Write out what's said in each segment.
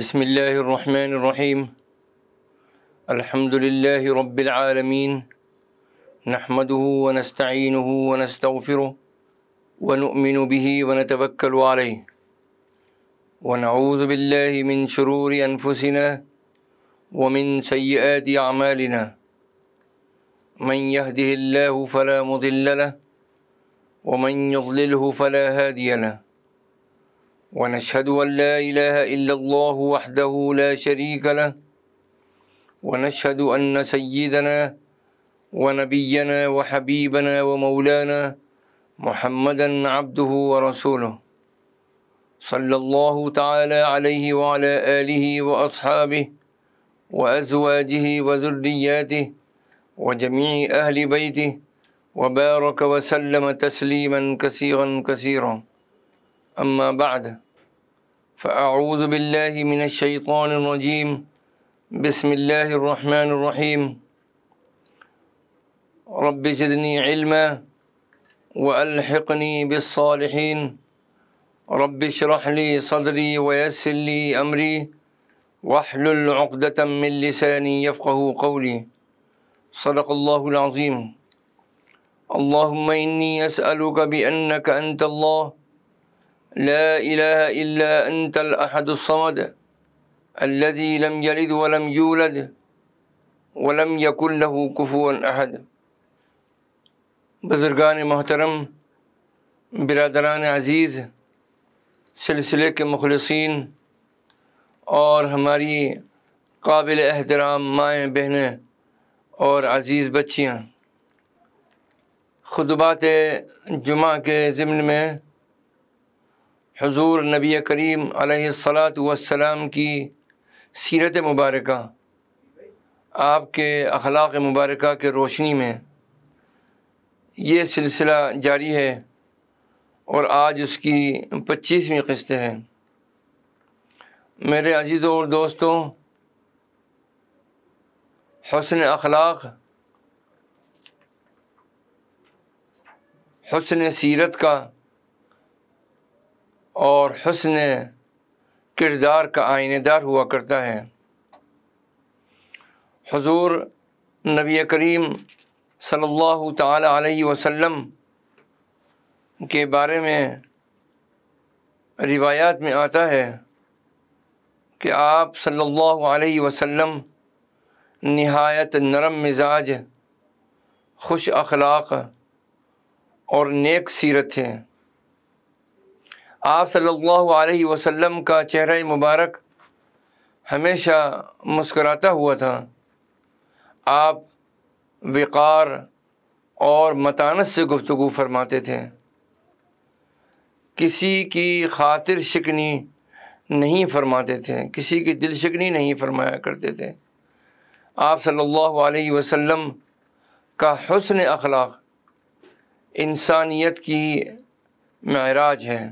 بسم الله الرحمن الرحيم الحمد لله رب العالمين نحمده ونستعينه ونستغفره ونؤمن به ونتوكل عليه ونعوذ بالله من شرور أنفسنا ومن سيئات أعمالنا من يهده الله فلا مضل له ومن يضلله فلا هادي له ونشهد أن لا إله إلا الله وحده لا شريك له ونشهد أن سيدنا ونبينا وحبيبنا ومولانا محمدا عبده ورسوله صلى الله تعالى عليه وعلى آله وأصحابه وأزواجه وذرياته وجميع أهل بيته وبارك وسلم تسليما كثيرا كثيرا أما بعد فأعوذ بالله من الشيطان الرجيم بسم الله الرحمن الرحيم رب زدني علما وألحقني بالصالحين رب اشرح لي صدري ويسر لي أمري واحلل عقدة من لساني يفقه قولي صدق الله العظيم اللهم إني أسألك بأنك أنت الله لا إله إلا أنت الأحد الصمد الذي لم يلد ولم يولد ولم يكن له كفوا أحد بزرگان محترم برادران عزیز سلسلے کے مخلصین اور ہماری قابل احترام مائیں بہنیں اور عزیز بچیاں خطبات جمعہ کے ضمن میں हजूर नबी करीम सलाम की सीरत मुबारक आपके अखलाक मुबारक के रोशनी में ये सिलसिला जारी है और आज उसकी पच्चीसवीं किस्त है मेरे अजीज़ और दोस्तों हसन अखलाक हसन सीरत का और हसन किरदार का आइनेदार हुआ करता है हजूर नबी करीम सल्लल्लाहु ताला अलैहि वसल्लम के बारे में रिवायात में आता है कि आप सल्लल्लाहु अलैहि वसल्लम नहायत नरम मिजाज खुश अखलाक और नेक सीरत हैं आप सल्लल्लाहु अलैहि वसल्लम का चेहरा मुबारक हमेशा मुस्कराता हुआ था आप विकार और मतानत से गुफ्तु फरमाते थे किसी की खातिर शिकनी नहीं फरमाते थे किसी की दिल शिकनी नहीं फरमाया करते थे आप सल्लल्लाहु अलैहि वसल्लम का हसन अखलाक इंसानियत की महराज है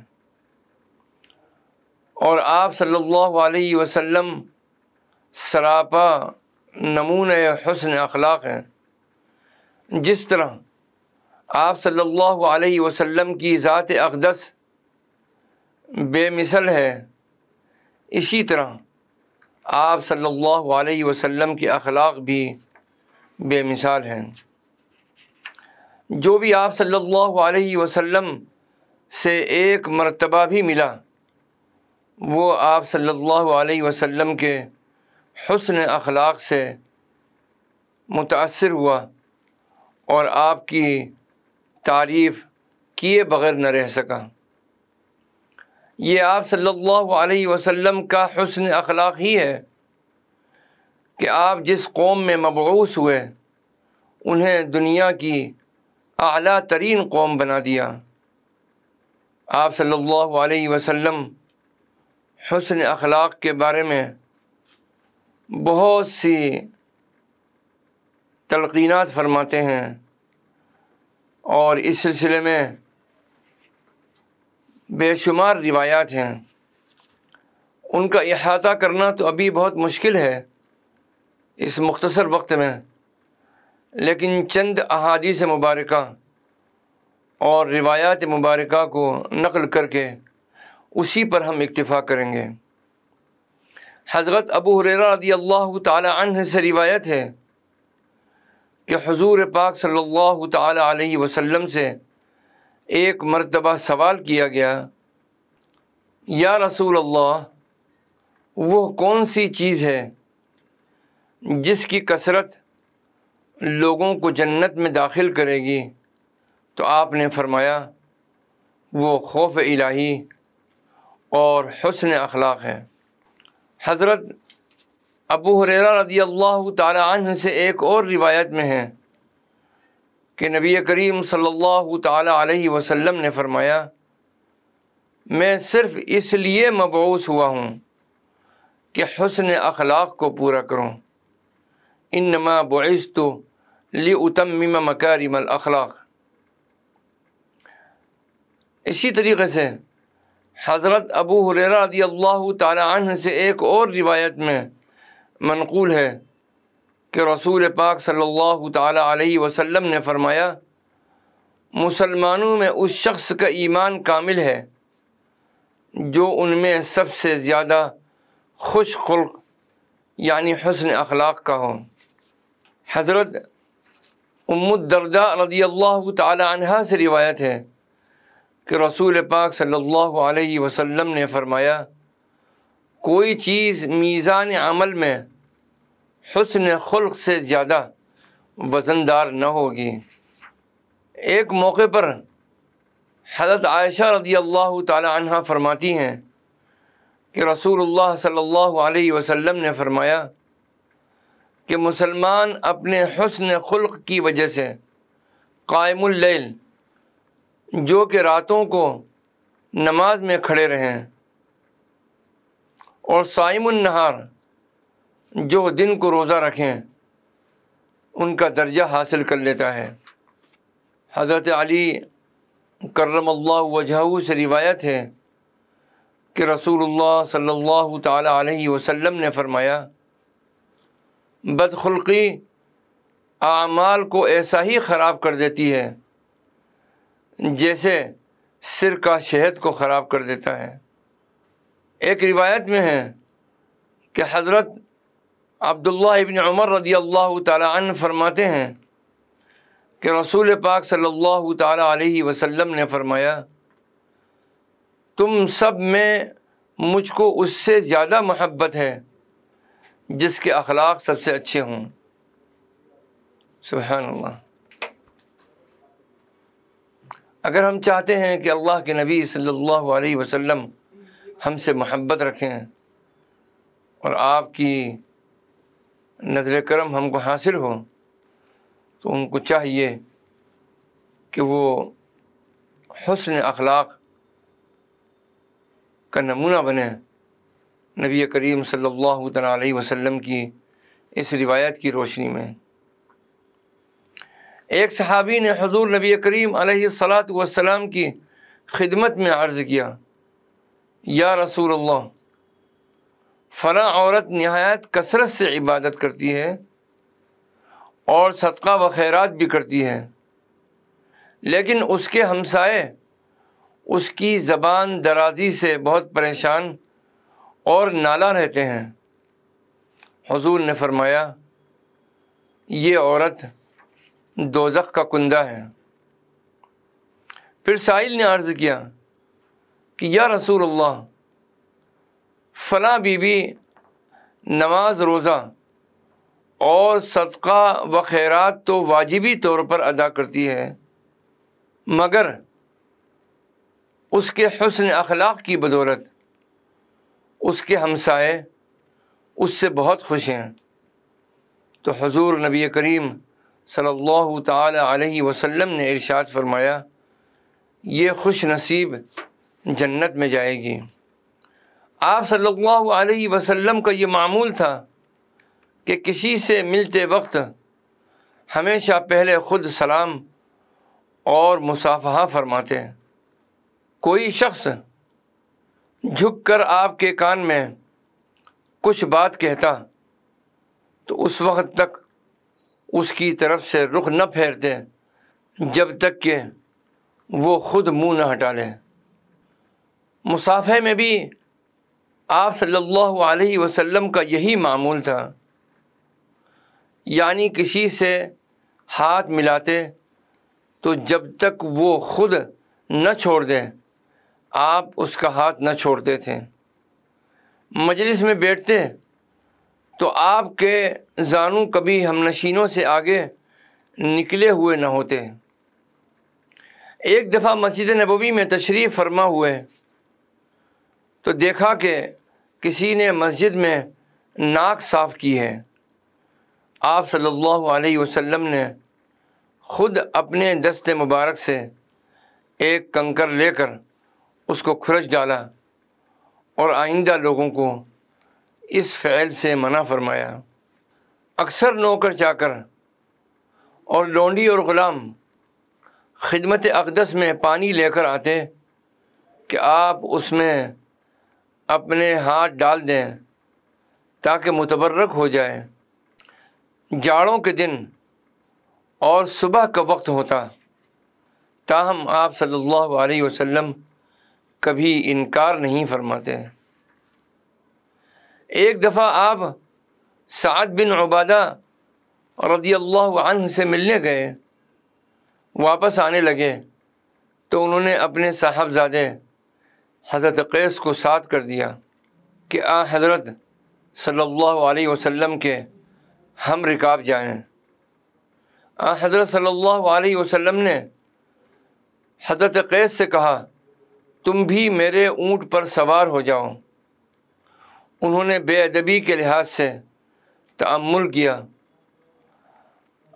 और आप सल्लल्लाहु अलैहि वसल्लम सरापा नमून हसन अखलाक हैं जिस तरह आप सल्लल्लाहु अलैहि वसल्लम की ज़ात अकदस बेमिसल है इसी तरह आप सल्लल्लाहु अलैहि वसल्लम के अखलाक भी बेमिसाल हैं जो भी आप सल्लल्लाहु अलैहि वसल्लम से एक मरतबा भी मिला वो आप सल्लल्लाहु अलैहि वसल्लम के हसन अखलाक से मुतासर हुआ और आपकी तारीफ़ किए बगैर न रह सका ये आप सल्लल्लाहु अलैहि वसल्लम का हसन अखलाक ही है कि आप जिस कौम में मबूस हुए उन्हें दुनिया की अला तरीन कौम बना दिया आप सल्लल्लाहु अलैहि वसल्लम हसन अखलाक के बारे में बहुत सी तलक़ीनात फरमाते हैं और इस सिलसिले में बेशुमार रिवायात हैं उनका अहाता करना तो अभी बहुत मुश्किल है इस मुख्तसर वक्त में लेकिन चंद से मुबारक और रिवायात मुबारक को नकल करके उसी पर हम इक्तफ़ा करेंगे हज़रत अबू हुररा रदी अल्लाह तन से रिवायत है कि हजूर पाक सल्लल्लाहु अलैहि वसल्लम से एक मरतबा सवाल किया गया या रसूल अल्लाह वो कौन सी चीज़ है जिसकी कसरत लोगों को जन्नत में दाखिल करेगी तो आपने फरमाया वो खौफ इलाही और हसन अखलाक है हज़रत अबू हुरेरा रदी अल्लाह तन से एक और रिवायत में है कि नबी करीम सल्लल्लाहु अलैहि वसल्लम ने फ़रमाया मैं सिर्फ़ इसलिए मबूस हुआ हूँ कि हसन अखलाक को पूरा करूँ इन नमा बोस तो ली उतम मकारिम अखलाक इसी तरीके से हज़रत अबू हुररा रदी अल्लाह से एक और रिवायत में मनकूल है कि रसूल पाक सल्लल्लाहु अलैहि वसल्लम ने फ़रमाया मुसलमानों में उस शख्स का ईमान कामिल है जो उनमें सबसे ज़्यादा खुश खुल्क यानी हसन अखलाक का हो हज़रत उम्मदरदा रदी अल्लाह तह से रिवायत है कि रसूल पाक सल्लल्लाहु अलैहि वसल्लम ने फरमाया कोई चीज़ मीज़ान अमल में हसन खुल्क से ज़्यादा वज़नदार न होगी एक मौके पर हज़रत आयशा रदी अल्लाह तहा फरमाती हैं कि रसूलुल्लाह सल्लल्लाहु अलैहि वसल्लम ने फरमाया कि मुसलमान अपने हसन खुल्क की वजह से कायमुल्लैल जो कि रातों को नमाज में खड़े रहें और साइमनहार जो दिन को रोज़ा रखें उनका दर्जा हासिल कर लेता है हज़रत अली करम वजहू से रिवायत है कि रसूल सल्लल्लाहु अलैहि वसल्लम ने फ़रमाया बदखलकी आमाल को ऐसा ही ख़राब कर देती है जैसे सिर का शहद को ख़राब कर देता है एक रिवायत में है कि हज़रत अब्दुल्ला इबन उमर रदी अल्लाह तन फरमाते हैं कि रसूल पाक सल्लल्लाहु अलैहि वसल्लम ने फरमाया तुम सब में मुझको उससे ज़्यादा महब्बत है जिसके अखलाक सबसे अच्छे हों सुबहान अल्लाह अगर हम चाहते हैं कि अल्लाह के नबी सल्लल्लाहु अलैहि वसल्लम हमसे मोहब्बत रखें और आपकी नजर करम हमको हासिल हो तो उनको चाहिए कि वो हसन अखलाक का नमूना बने नबी करीम सल्लल्लाहु अलैहि वसल्लम की इस रिवायत की रोशनी में एक सहाबी ने हजूर नबी करीम सलात वसलाम की खिदमत में अर्ज़ किया या रसूल अल्लाह फ़ला औरत नहायत कसरत से इबादत करती है और सदका व खैरत भी करती है लेकिन उसके हमसाए उसकी ज़बान दराजी से बहुत परेशान और नाला रहते हैं हजूर ने फरमाया ये औरत दोजख का कुंदा है फिर साहिल ने अर्ज़ किया कि या रसूल अल्लाह फ़ला बीबी नमाज रोज़ा और सदका व खैरात तो वाजिबी तौर पर अदा करती है मगर उसके हसन अखलाक की बदौलत उसके हमसाए उससे बहुत खुश हैं तो हजूर नबी करीम सल्लल्लाहु अलैहि वसल्लम ने इरशाद फरमाया ये खुश नसीब जन्नत में जाएगी आप सल्लल्लाहु अलैहि वसल्लम का ये मामूल था कि किसी से मिलते वक्त हमेशा पहले ख़ुद सलाम और मुसाफहा फरमाते कोई शख्स झुक कर आपके कान में कुछ बात कहता तो उस वक्त तक उसकी तरफ से रुख न फेर जब तक कि वो ख़ुद मुंह न हटा ले मुसाफे में भी आप सल्लल्लाहु अलैहि वसल्लम का यही मामूल था यानी किसी से हाथ मिलाते तो जब तक वो ख़ुद न छोड़ दे आप उसका हाथ न छोड़ते थे मजलिस में बैठते तो आपके जानू कभी हम नशीनों से आगे निकले हुए न होते एक दफ़ा मस्जिद नबवी में तशरीफ़ फरमा हुए तो देखा कि किसी ने मस्जिद में नाक साफ़ की है आप सल्लल्लाहु अलैहि वसल्लम ने ख़ुद अपने दस्त मुबारक से एक कंकर लेकर उसको खुरच डाला और आइंदा लोगों को इस फ़ैल से मना फरमाया अक्सर नौकर चाकर और लोंडी और ग़ुलाम खिदमत अकदस में पानी लेकर आते कि आप उसमें अपने हाथ डाल दें ताकि मुतबर्रक हो जाए जाड़ों के दिन और सुबह का वक्त होता ताहम आप सल्लल्लाहु अलैहि वसल्लम कभी इनकार नहीं फरमाते एक दफ़ा आप सात बिन उबादा रदी अल्लाह से मिलने गए वापस आने लगे तो उन्होंने अपने साहबजादे हज़रत कैस को साथ कर दिया कि आ हज़रत सल्लल्लाहु अलैहि वसल्लम के हम रिकाब जाएं। आ हज़रत सल्लल्लाहु अलैहि वसल्लम ने हज़रत कैस से कहा तुम भी मेरे ऊँट पर सवार हो जाओ उन्होंने बेअदबी के लिहाज से तमुल किया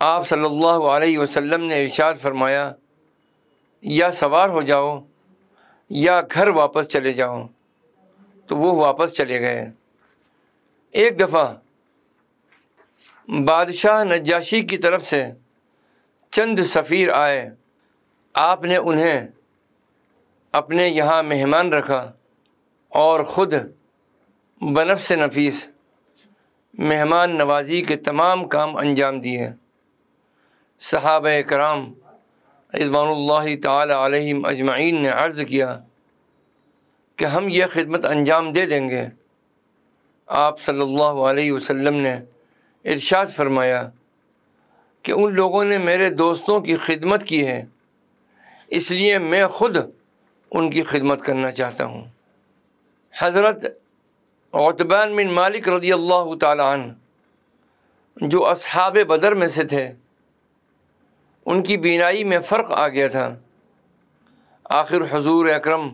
आप सल्लल्लाहु अलैहि वसल्लम ने इरशाद फरमाया या सवार हो जाओ या घर वापस चले जाओ तो वो वापस चले गए एक दफ़ा बादशाह नजाशी की तरफ से चंद सफ़ीर आए आपने उन्हें अपने यहाँ मेहमान रखा और ख़ुद बनफ से नफीस मेहमान नवाजी के तमाम काम अंजाम दिए सहाब कराम रिजवान तम अजमाइन ने अर्ज़ किया कि हम यह खिदमत अंजाम दे देंगे आप सल्लल्लाहु अलैहि वसल्लम ने इरशाद फरमाया कि उन लोगों ने मेरे दोस्तों की खिदमत की है इसलिए मैं ख़ुद उनकी खिदमत करना चाहता हूँ हज़रत अतबान बिन मालिक रदी अल्लाह तन जो अब बदर में से थे उनकी बीनाई में फ़र्क आ गया था आखिर हजूर अक्रम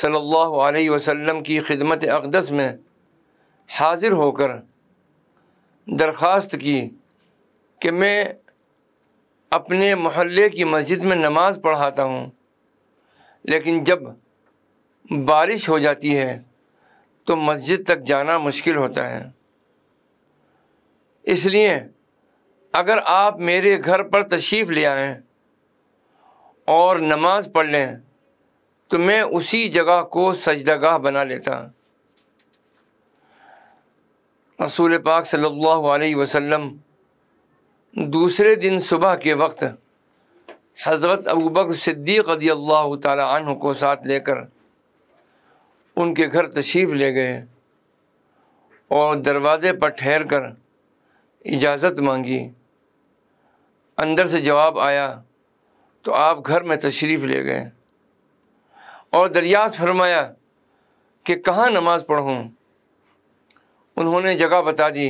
सल्लल्लाहु वसम की खिदमत अकदस में हाज़िर होकर दरख्वास्त की कि मैं अपने मोहल्ले की मस्जिद में नमाज़ पढ़ाता हूँ लेकिन जब बारिश हो जाती है तो मस्जिद तक जाना मुश्किल होता है इसलिए अगर आप मेरे घर पर तशरीफ़ ले आएँ और नमाज पढ़ लें तो मैं उसी जगह को सजदागाह बना लेता रसूल पाक सल्लल्लाहु अलैहि वसल्लम दूसरे दिन सुबह के वक्त हज़रत अबू बकर सिद्दीक़ रदी अल्लाह तन को साथ लेकर उनके घर तशरीफ़ ले गए और दरवाज़े पर ठहर कर इजाज़त मांगी अंदर से जवाब आया तो आप घर में तशरीफ़ ले गए और दरियात फरमाया कि कहाँ नमाज़ पढ़ूँ उन्होंने जगह बता दी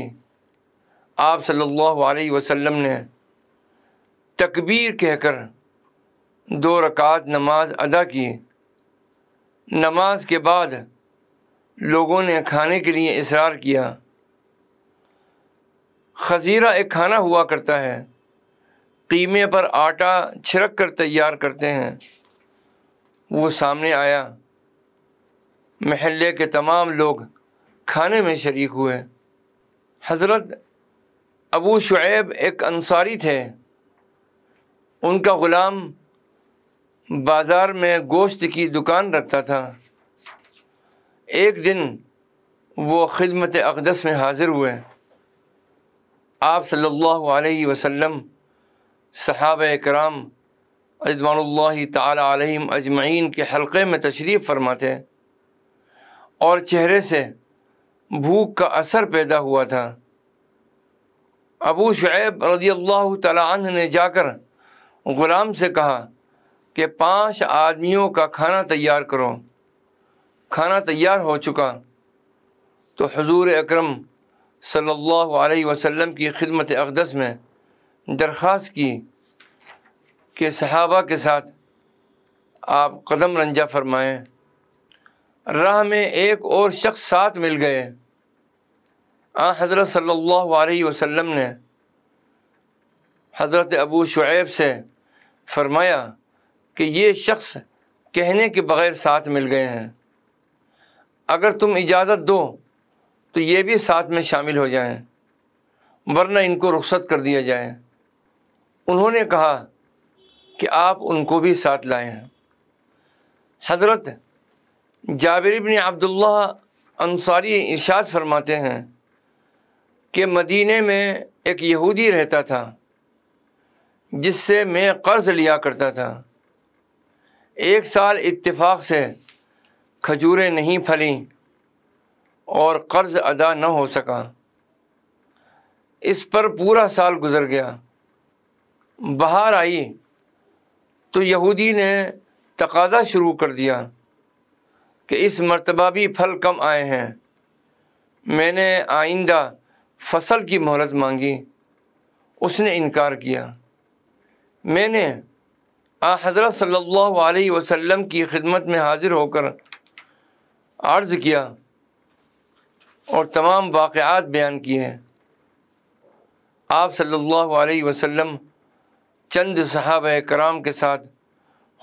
आप सल्लल्लाहु अलैहि वसल्लम ने तकबीर कहकर दो रकात नमाज अदा की नमाज के बाद लोगों ने खाने के लिए इसरार किया खजीरा एक खाना हुआ करता है कीमे पर आटा छिड़क कर तैयार करते हैं वो सामने आया महल्ले के तमाम लोग खाने में शरीक हुए हज़रत अबू शुएब एक अंसारी थे उनका ग़ुलाम बाज़ार में गोश्त की दुकान रखता था एक दिन वो ख़िदमत अकदस में हाज़िर हुए आप सल्लल्लाहु अलैहि वसल्लम सहाब कराम अजमानल्ला तलाम अजमैन के हलक़े में तशरीफ़ फरमाते और चेहरे से भूख का असर पैदा हुआ था अबू शुब रज़ी तला ने जाकर ग़ुलाम से कहा कि पांच आदमियों का खाना तैयार करो खाना तैयार हो चुका तो हजूर अक्रम सल्लल्लाहु अलैहि वसल्लम की खिदमत अकदस में दरख्वास्त की कि सहाबा के साथ आप कदम रंजा फरमाएं राह में एक और शख्स साथ मिल गए आ हज़रत सल्लल्लाहु अलैहि वसल्लम ने हज़रत अबू शुएब से फरमाया कि ये शख्स कहने के बग़ैर साथ मिल गए हैं अगर तुम इजाज़त दो तो ये भी साथ में शामिल हो जाएं, वरना इनको रुखसत कर दिया जाए उन्होंने कहा कि आप उनको भी साथ लाए हैं हज़रत जाबिर इबन अब्दुल्ला अंसारी इर्शाद फरमाते हैं कि मदीने में एक यहूदी रहता था जिससे मैं कर्ज़ लिया करता था एक साल इत्तेफाक से खजूरें नहीं फली और कर्ज़ अदा न हो सका इस पर पूरा साल गुज़र गया बाहर आई तो यहूदी ने तकाजा शुरू कर दिया कि इस मरतबा भी फल कम आए हैं मैंने आइंदा फसल की मोहलत मांगी उसने इनकार किया मैंने आ हज़रत सल्लल्लाहु अलैहि वसल्लम की खिदमत में हाज़िर होकर अर्ज़ किया और तमाम वाक़ात बयान किए हैं आप सल्लल्लाहु अलैहि वसल्लम चंद साहब कराम के साथ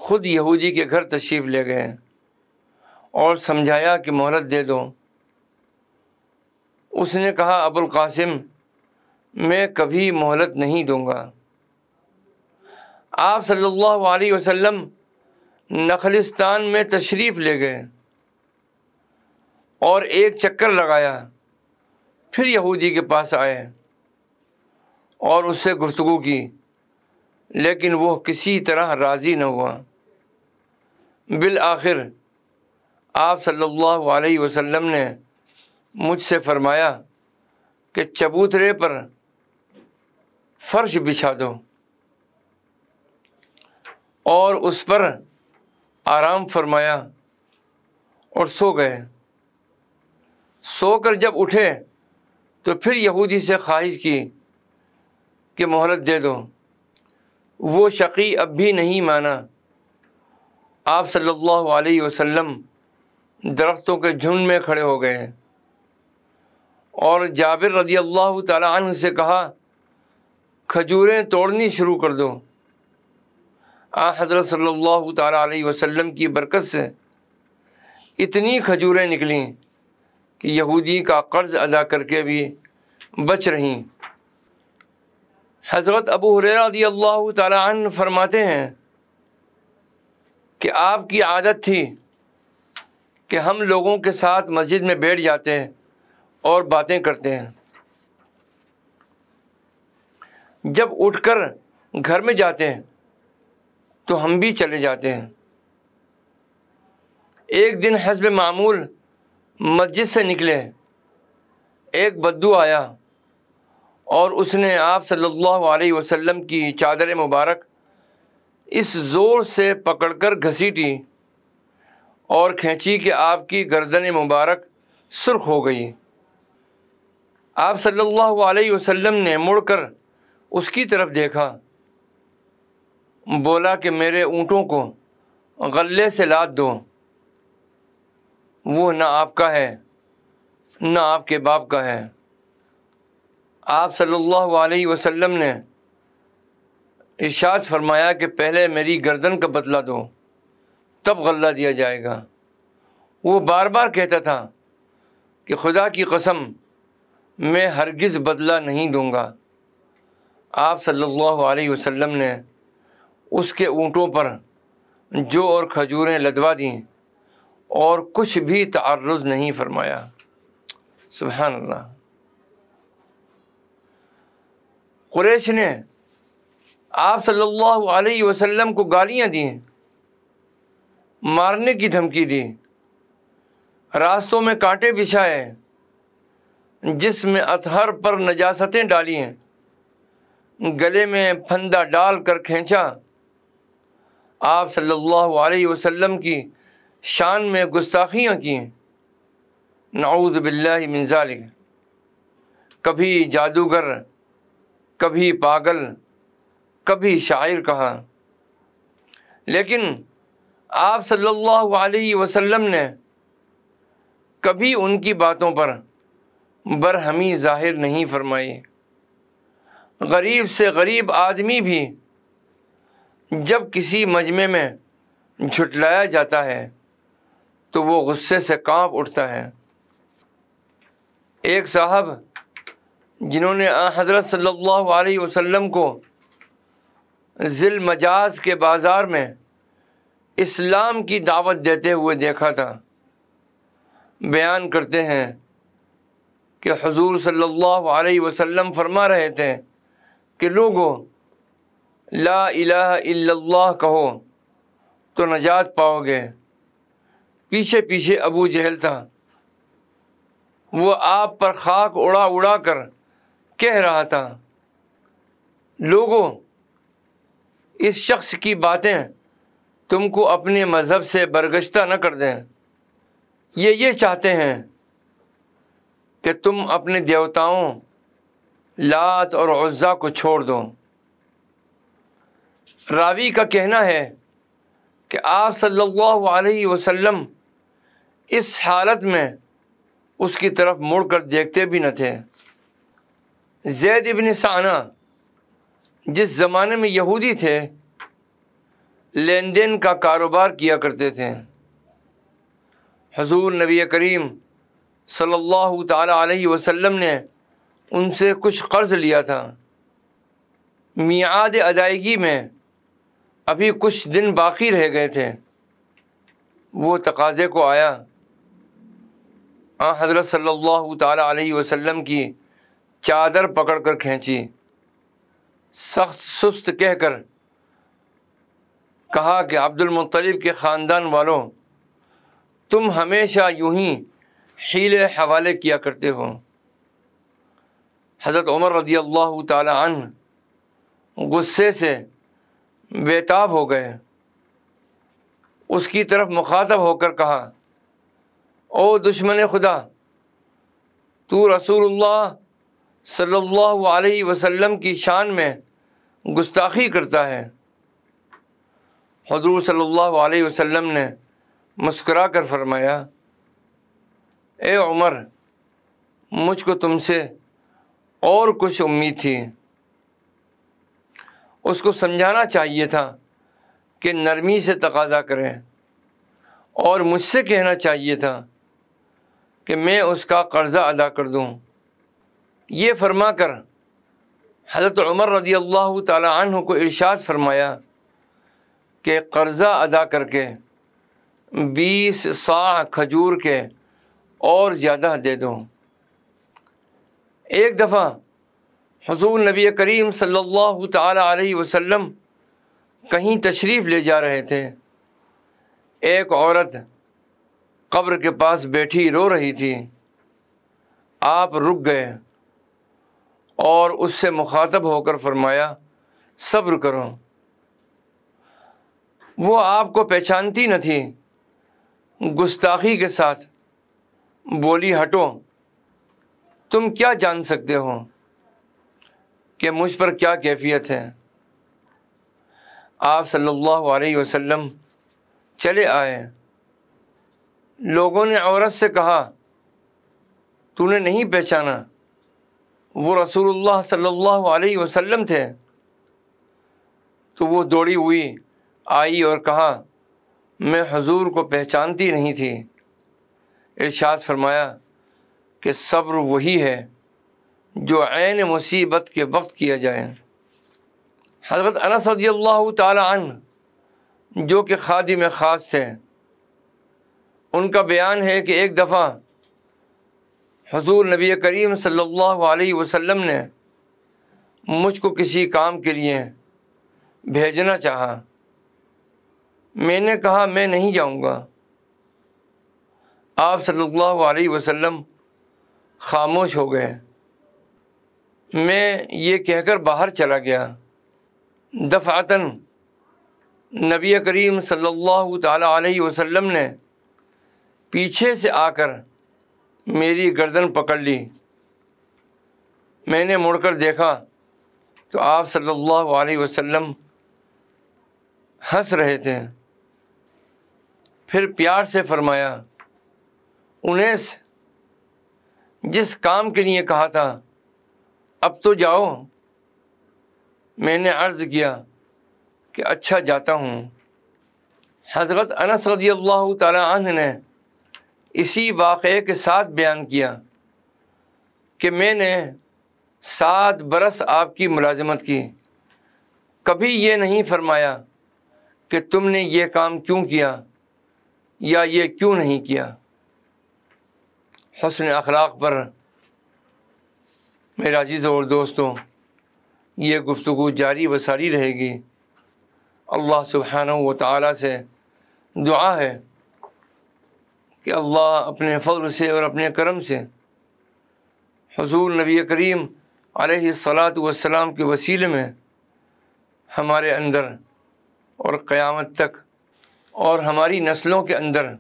ख़ुद यहूदी के घर तशरीफ़ ले गए और समझाया कि मोहलत दे दो उसने कहा अबुल कासिम मैं कभी मोहलत नहीं दूंगा आप सल्लल्लाहु अलैहि वसल्लम नखलिस्तान में तशरीफ़ ले गए और एक चक्कर लगाया फिर यहूदी के पास आए और उससे गुफ्तु की लेकिन वो किसी तरह राज़ी न हुआ बिल आखिर आप सल्लल्लाहु अलैहि वसल्लम ने मुझसे फरमाया कि चबूतरे पर फ़र्श बिछा दो और उस पर आराम फरमाया और सो गए सोकर जब उठे तो फिर यहूदी से ख्वाहिश की कि मोहलत दे दो वो शकी अब भी नहीं माना आप सल्लल्लाहु अलैहि वसल्लम दरख्तों के झुंड में खड़े हो गए और जाबिर रजी अल्लाह तन से कहा खजूरें तोड़नी शुरू कर दो आ हज़रत सल्लल्लाहु अलैहि वसल्लम की बरकत से इतनी खजूरें निकली कि यहूदी का कर्ज़ अदा करके भी बच रही हज़रत अबू हुरदी अल्लाह तन फरमाते हैं कि आपकी आदत थी कि हम लोगों के साथ मस्जिद में बैठ जाते हैं और बातें करते हैं जब उठकर घर में जाते हैं तो हम भी चले जाते हैं एक दिन हसब मामूल मस्जिद से निकले एक बद्दू आया और उसने आप सल्लल्लाहु अलैहि वसल्लम की चादर मुबारक इस ज़ोर से पकड़कर घसीटी और खींची कि आपकी गर्दन मुबारक सुर्ख हो गई आप सल्लल्लाहु अलैहि वसल्लम ने मुड़कर उसकी तरफ देखा बोला कि मेरे ऊँटों को गले से लाद दो वो ना आपका है ना आपके बाप का है आप सल्लल्लाहु अलैहि वसल्लम ने इर्शाद फरमाया कि पहले मेरी गर्दन का बदला दो तब गल्ला दिया जाएगा वो बार बार कहता था कि खुदा की कसम मैं हरगिज़ बदला नहीं दूँगा आप सल्लल्लाहु अलैहि वसल्लम ने उसके ऊँटों पर जो और खजूरें लदवा दी और कुछ भी तारज़ नहीं फरमाया सुबहान क्रैश ने आप सल्लल्लाहु अलैहि वसल्लम को गालियां दी मारने की धमकी दी रास्तों में कांटे बिछाए जिसमें अतहर पर नजासतें डाली हैं गले में फंदा डाल कर खींचा आप सल्लल्लाहु अलैहि वसल्लम की शान में गुस्ताखियाँ की नाऊज बिल्ला बिल्लाजालिक कभी जादूगर कभी पागल कभी शायर कहा लेकिन आप सल्लल्लाहु अलैहि वसल्लम ने कभी उनकी बातों पर बरहमी ज़ाहिर नहीं फरमाई गरीब से गरीब आदमी भी जब किसी मजमे में झुटलाया जाता है तो वो गुस्से से कांप उठता है एक साहब जिन्होंने हज़रत सल्लल्लाहु अलैहि वसल्लम को जिल मजाज के बाज़ार में इस्लाम की दावत देते हुए देखा था बयान करते हैं कि हजूर सल्लल्लाहु अलैहि वसल्लम फरमा रहे थे कि लोगों ला इलाह इल्लल्लाह कहो तो नजात पाओगे पीछे पीछे अबू जहल था वो आप पर खाक उड़ा उड़ा कर कह रहा था लोगों इस शख्स की बातें तुमको अपने मज़हब से बरगश्ता न कर दें ये ये चाहते हैं कि तुम अपने देवताओं लात और उज़्ज़ा को छोड़ दो रावी का कहना है कि आप सल्लल्लाहु अलैहि वसल्लम इस हालत में उसकी तरफ मुड़ कर देखते भी न थे जैद इबन साना जिस ज़माने में यहूदी थे लेन देन का कारोबार किया करते थे हजूर नबी करीम सल्लल्लाहु अलैहि वसल्लम ने उनसे कुछ कर्ज़ लिया था मियाद अदायगी में अभी कुछ दिन बाकी रह गए थे वो तकाजे को आया आ हज़रत सल्लल्लाहु अलैहि वसल्लम की चादर पकड़ कर खींची सख्त सुस्त कहकर कहा कि अब्दुलमतलब के ख़ानदान वालों तुम हमेशा यूं ही हीले हवाले किया करते हो हज़रत उमर रदी अल्लाह तन गुस्से से बेताब हो गए उसकी तरफ मुखातब होकर कहा ओ दुश्मन खुदा तू रसूलुल्लाह सल्लल्लाहु अलैहि वसल्लम की शान में गुस्ताखी करता है हजूर सल्लल्लाहु अलैहि वसल्लम ने मुस्करा कर फरमाया ए उमर मुझको तुमसे और कुछ उम्मीद थी उसको समझाना चाहिए था कि नरमी से तकाजा करें और मुझसे कहना चाहिए था कि मैं उसका कर्ज़ा अदा कर दूँ ये फरमा कर हज़रत उमर रदी अल्लाह तु को इर्शाद फरमाया कि कर्ज़ा अदा करके बीस सा खजूर के और ज़्यादा दे दो एक दफ़ा हजूर नबी करीम सल्लल्लाहु अलैहि वसल्लम कहीं तशरीफ़ ले जा रहे थे एक औरत कब्र के पास बैठी रो रही थी आप रुक गए और उससे मुखातब होकर फरमाया सब्र करो वो आपको पहचानती न थी गुस्ताखी के साथ बोली हटो तुम क्या जान सकते हो कि मुझ पर क्या कैफियत है आप सल्लल्लाहु अलैहि वसल्लम चले आए लोगों ने औरत से कहा तूने नहीं पहचाना वो रसूलुल्लाह सल्लल्लाहु अलैहि वसल्लम थे तो वो दौड़ी हुई आई और कहा मैं हजूर को पहचानती नहीं थी इरशाद फरमाया कि सब्र वही है जो आन मुसीबत के वक्त किया जाए हज़रत अनस रदी अल्लाह तन जो कि खादिम ख़ास थे उनका बयान है कि एक दफ़ा हजूर नबी करीम सल्लल्लाहु वसम ने मुझको किसी काम के लिए भेजना चाहा मैंने कहा मैं नहीं जाऊँगा आप सल्ला वसम खामोश हो गए मैं ये कहकर बाहर चला गया दफ़ातन नबी करीम सल्लल्लाहु अलैहि वसल्लम ने पीछे से आकर मेरी गर्दन पकड़ ली मैंने मुड़कर देखा तो आप सल्लल्लाहु अलैहि वसल्लम हंस रहे थे फिर प्यार से फरमाया उन्हें जिस काम के लिए कहा था अब तो जाओ मैंने अर्ज़ किया कि अच्छा जाता हूँ हज़रत अनस रदी अल्लाह तह ने इसी वाक़े के साथ बयान किया कि मैंने सात बरस आपकी मुलाजमत की कभी ये नहीं फरमाया कि तुमने ये काम क्यों किया या ये क्यों नहीं किया हसन अखलाक पर मेरा अजीज़ और दोस्तों ये गुफ्तु जारी व सारी रहेगी अल्लाह सुबहान व ताली से दुआ है कि अल्लाह अपने फजल से और अपने करम से हजूर नबी करीम सलात वसलाम के वसीले में हमारे अंदर और क़यामत तक और हमारी नस्लों के अंदर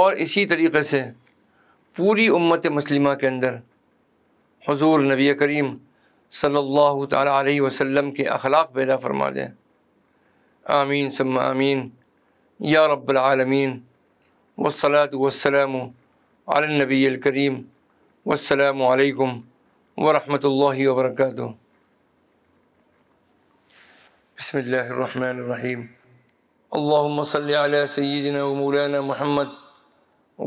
और इसी तरीक़े से पूरी उम्मत मुस्लिमा के अंदर हजूर नबी करीम सल्ला अलैहि वसम के अखलाक पैदा फरमा दें आमीन सम आमीन या रब्लमीन वसलात वसलम नबी करीम वसलकम वरहमल वर्क बसमीम अल्लाम सल सैदना मौलाना महमद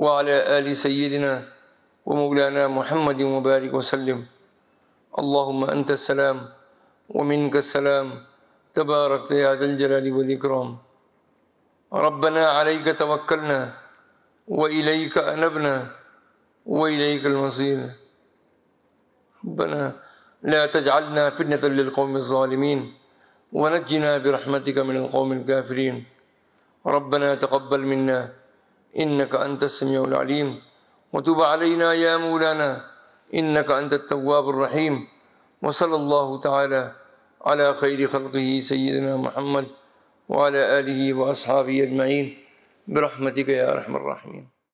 वाल सैदना ومولانا محمد وبارك وسلم اللهم أنت السلام ومنك السلام تبارك يا ذا الجلال والإكرام ربنا عليك توكلنا وإليك أنبنا وإليك المصير ربنا لا تجعلنا فتنة للقوم الظالمين ونجنا برحمتك من القوم الكافرين ربنا تقبل منا إنك أنت السميع العليم وتب علينا يا مولانا إنك أنت التواب الرحيم وصلى الله تعالى على خير خلقه سيدنا محمد وعلى آله وأصحابه أجمعين برحمتك يا أرحم الراحمين